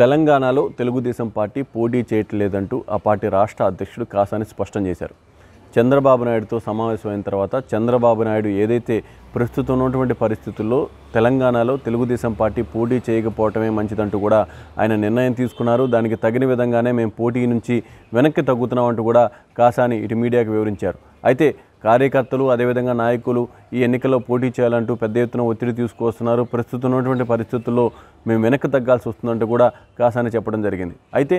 తెలంగాణలో తెలుగుదేశం పార్టీ పోటీ చేయట్లేదంటూ ఆ పార్టీ రాష్ట్ర అధ్యక్షుడు కాసాని స్పష్టం చేశారు చంద్రబాబు నాయుడుతో సమావేశమైన తర్వాత చంద్రబాబు నాయుడు ఏదైతే ప్రస్తుతం ఉన్నటువంటి పరిస్థితుల్లో తెలంగాణలో తెలుగుదేశం పార్టీ పోటీ చేయకపోవటమే మంచిదంటూ కూడా ఆయన నిర్ణయం తీసుకున్నారు దానికి తగిన విధంగానే మేము పోటీ నుంచి వెనక్కి తగ్గుతున్నామంటూ కూడా కాసాని ఇటు మీడియాకు వివరించారు అయితే కార్యకర్తలు అదేవిధంగా నాయకులు ఈ ఎన్నికల్లో పోటీ చేయాలంటూ పెద్ద ఎత్తున ఒత్తిడి తీసుకొస్తున్నారు ప్రస్తుతం ఉన్నటువంటి పరిస్థితుల్లో మేము వెనక్కి తగ్గాల్సి వస్తుందంటూ కూడా కాసాని చెప్పడం జరిగింది అయితే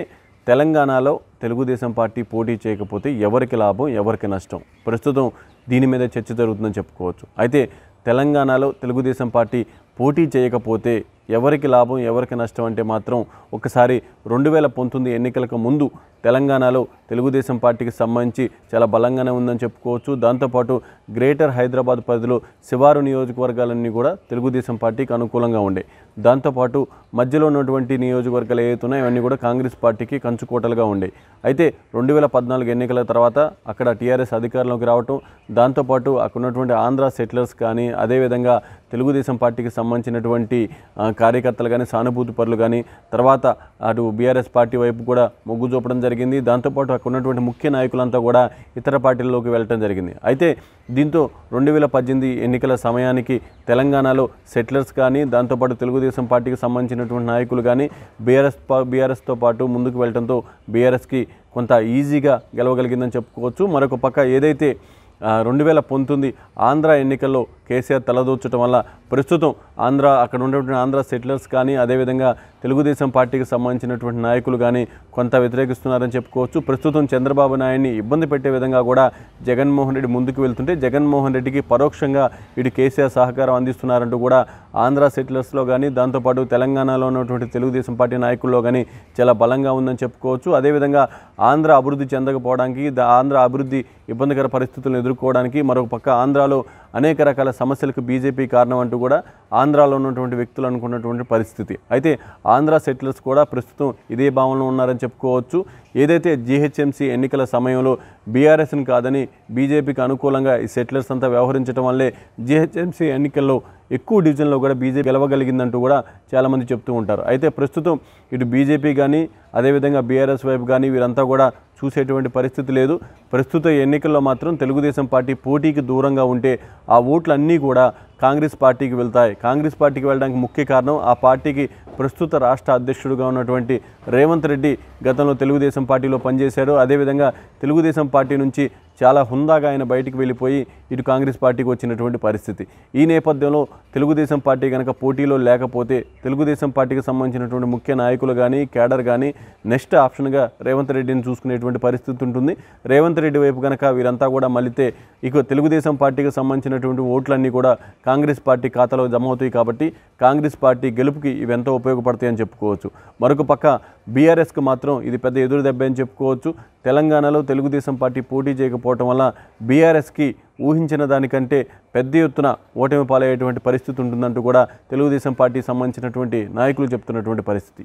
తెలంగాణలో తెలుగుదేశం పార్టీ పోటీ చేయకపోతే ఎవరికి లాభం ఎవరికి నష్టం ప్రస్తుతం దీని మీద చర్చ జరుగుతుందని చెప్పుకోవచ్చు అయితే తెలంగాణలో తెలుగుదేశం పార్టీ పోటీ చేయకపోతే ఎవరికి లాభం ఎవరికి నష్టం అంటే మాత్రం ఒకసారి రెండు వేల పంతొమ్మిది ఎన్నికలకు ముందు తెలంగాణలో తెలుగుదేశం పార్టీకి సంబంధించి చాలా బలంగానే ఉందని చెప్పుకోవచ్చు దాంతోపాటు గ్రేటర్ హైదరాబాద్ పరిధిలో శివారు నియోజకవర్గాలన్నీ కూడా తెలుగుదేశం పార్టీకి అనుకూలంగా ఉండే దాంతోపాటు మధ్యలో ఉన్నటువంటి నియోజకవర్గాలు ఏవైతున్నాయో అవన్నీ కూడా కాంగ్రెస్ పార్టీకి కంచుకోటలుగా ఉండే అయితే రెండు వేల పద్నాలుగు ఎన్నికల తర్వాత అక్కడ టీఆర్ఎస్ అధికారంలోకి రావటం దాంతోపాటు అక్కడ ఉన్నటువంటి ఆంధ్ర సెటిలర్స్ కానీ అదేవిధంగా తెలుగుదేశం పార్టీకి సంబంధించినటువంటి కార్యకర్తలు కానీ సానుభూతి పరులు కానీ తర్వాత అటు బీఆర్ఎస్ పార్టీ వైపు కూడా మొగ్గు చూపడం జరిగింది దాంతోపాటు అక్కడ ఉన్నటువంటి ముఖ్య నాయకులంతా కూడా ఇతర పార్టీల్లోకి వెళ్ళటం జరిగింది అయితే దీంతో రెండు వేల పద్దెనిమిది ఎన్నికల సమయానికి తెలంగాణలో సెటిలర్స్ కానీ దాంతోపాటు తెలుగుదేశం పార్టీకి సంబంధించినటువంటి నాయకులు కానీ బీఆర్ఎస్ బీఆర్ఎస్తో పాటు ముందుకు వెళ్ళడంతో బీఆర్ఎస్కి కొంత ఈజీగా గెలవగలిగిందని చెప్పుకోవచ్చు మరొక పక్క ఏదైతే రెండు వేల పంతొమ్మిది ఆంధ్ర ఎన్నికల్లో కేసీఆర్ తలదూర్చడం వల్ల ప్రస్తుతం ఆంధ్ర అక్కడ ఉండేటువంటి ఆంధ్ర సెటిలర్స్ కానీ అదేవిధంగా తెలుగుదేశం పార్టీకి సంబంధించినటువంటి నాయకులు కానీ కొంత వ్యతిరేకిస్తున్నారని చెప్పుకోవచ్చు ప్రస్తుతం చంద్రబాబు నాయుడిని ఇబ్బంది పెట్టే విధంగా కూడా జగన్మోహన్ రెడ్డి ముందుకు వెళ్తుంటే జగన్మోహన్ రెడ్డికి పరోక్షంగా ఇటు కేసీఆర్ సహకారం అందిస్తున్నారంటూ కూడా ఆంధ్ర సెటిలర్స్లో కానీ దాంతోపాటు తెలంగాణలో ఉన్నటువంటి తెలుగుదేశం పార్టీ నాయకుల్లో కానీ చాలా బలంగా ఉందని చెప్పుకోవచ్చు అదేవిధంగా ఆంధ్ర అభివృద్ధి చెందకపోవడానికి ఆంధ్ర అభివృద్ధి ఇబ్బందికర పరిస్థితులను ఎదుర్కోవడానికి మరొక పక్క ఆంధ్రాలో అనేక రకాల సమస్యలకు బీజేపీ కారణం అంటూ కూడా ఆంధ్రాలో ఉన్నటువంటి వ్యక్తులు అనుకున్నటువంటి పరిస్థితి అయితే ఆంధ్ర సెటిలర్స్ కూడా ప్రస్తుతం ఇదే భావనలో ఉన్నారని చెప్పుకోవచ్చు ఏదైతే జీహెచ్ఎంసీ ఎన్నికల సమయంలో బీఆర్ఎస్ని కాదని బీజేపీకి అనుకూలంగా ఈ సెటిలర్స్ అంతా వ్యవహరించడం వల్లే జీహెచ్ఎంసీ ఎన్నికల్లో ఎక్కువ డివిజన్లో కూడా బీజేపీ గెలవగలిగిందంటూ కూడా చాలామంది చెప్తూ ఉంటారు అయితే ప్రస్తుతం ఇటు బీజేపీ కానీ అదేవిధంగా బీఆర్ఎస్ వైపు కానీ వీరంతా కూడా చూసేటువంటి పరిస్థితి లేదు ప్రస్తుత ఎన్నికల్లో మాత్రం తెలుగుదేశం పార్టీ పోటీకి దూరంగా ఉంటే ఆ ఓట్లు అన్నీ కూడా కాంగ్రెస్ పార్టీకి వెళ్తాయి కాంగ్రెస్ పార్టీకి వెళ్ళడానికి ముఖ్య కారణం ఆ పార్టీకి ప్రస్తుత రాష్ట్ర అధ్యక్షుడుగా ఉన్నటువంటి రేవంత్ రెడ్డి గతంలో తెలుగుదేశం పార్టీలో పనిచేశాడు అదేవిధంగా తెలుగుదేశం పార్టీ నుంచి చాలా హుందాగా ఆయన బయటికి వెళ్ళిపోయి ఇటు కాంగ్రెస్ పార్టీకి వచ్చినటువంటి పరిస్థితి ఈ నేపథ్యంలో తెలుగుదేశం పార్టీ కనుక పోటీలో లేకపోతే తెలుగుదేశం పార్టీకి సంబంధించినటువంటి ముఖ్య నాయకులు కానీ కేడర్ కానీ నెక్స్ట్ ఆప్షన్గా రేవంత్ రెడ్డిని చూసుకునేటువంటి పరిస్థితి ఉంటుంది రేవంత్ రెడ్డి వైపు కనుక వీరంతా కూడా మళ్ళీ ఇక తెలుగుదేశం పార్టీకి సంబంధించిన ఉన్నటువంటి ఓట్లన్నీ కూడా కాంగ్రెస్ పార్టీ ఖాతాలో జమ అవుతాయి కాబట్టి కాంగ్రెస్ పార్టీ గెలుపుకి ఇవి ఎంతో ఉపయోగపడతాయని చెప్పుకోవచ్చు మరొక పక్క బీఆర్ఎస్కి మాత్రం ఇది పెద్ద ఎదురు దెబ్బ అని చెప్పుకోవచ్చు తెలంగాణలో తెలుగుదేశం పార్టీ పోటీ చేయకపోవటం వల్ల బీఆర్ఎస్కి ఊహించిన దానికంటే పెద్ద ఎత్తున ఓటమి పాలయ్యేటువంటి పరిస్థితి ఉంటుందంటూ కూడా తెలుగుదేశం పార్టీ సంబంధించినటువంటి నాయకులు చెప్తున్నటువంటి పరిస్థితి